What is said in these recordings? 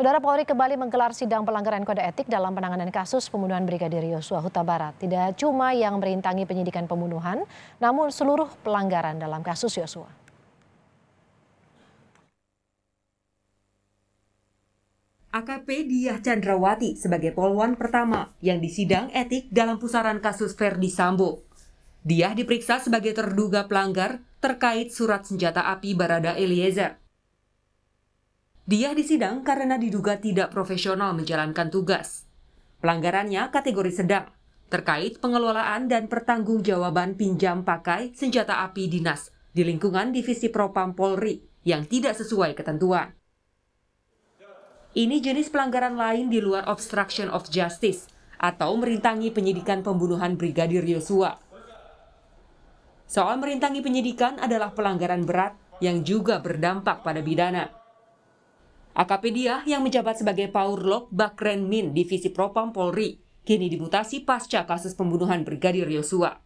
Saudara Polri kembali menggelar sidang pelanggaran kode etik dalam penanganan kasus pembunuhan Brigadir Yosua Huta Barat. Tidak cuma yang merintangi penyidikan pembunuhan, namun seluruh pelanggaran dalam kasus Yosua. AKP Diah Chandrawati sebagai polwan pertama yang disidang etik dalam pusaran kasus Ferdi Sambo. Diah diperiksa sebagai terduga pelanggar terkait surat senjata api Barada Eliezer dia disidang karena diduga tidak profesional menjalankan tugas. Pelanggarannya kategori sedang, terkait pengelolaan dan pertanggungjawaban pinjam pakai senjata api dinas di lingkungan Divisi Propam Polri yang tidak sesuai ketentuan. Ini jenis pelanggaran lain di luar obstruction of justice atau merintangi penyidikan pembunuhan Brigadir Yosua. Soal merintangi penyidikan adalah pelanggaran berat yang juga berdampak pada bidana. AKP dia yang menjabat sebagai Paurlok Bakren Min Divisi Propam Polri kini dimutasi pasca kasus pembunuhan Brigadir Yosua.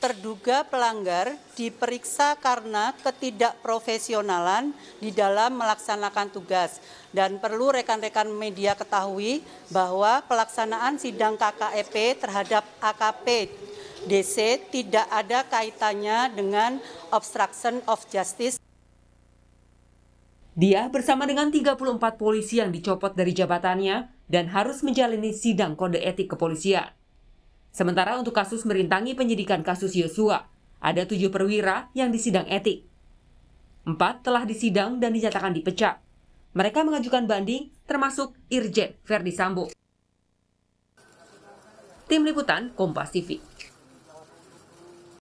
Terduga pelanggar diperiksa karena ketidakprofesionalan di dalam melaksanakan tugas dan perlu rekan-rekan media ketahui bahwa pelaksanaan sidang KKEP terhadap AKP DC tidak ada kaitannya dengan obstruction of justice. Dia bersama dengan 34 polisi yang dicopot dari jabatannya dan harus menjalani sidang kode etik kepolisian. Sementara untuk kasus merintangi penyidikan kasus Yosua, ada tujuh perwira yang disidang etik. Empat telah disidang dan dinyatakan dipecat. Mereka mengajukan banding termasuk Irjen Verdi Sambo. Tim Liputan Kompas TV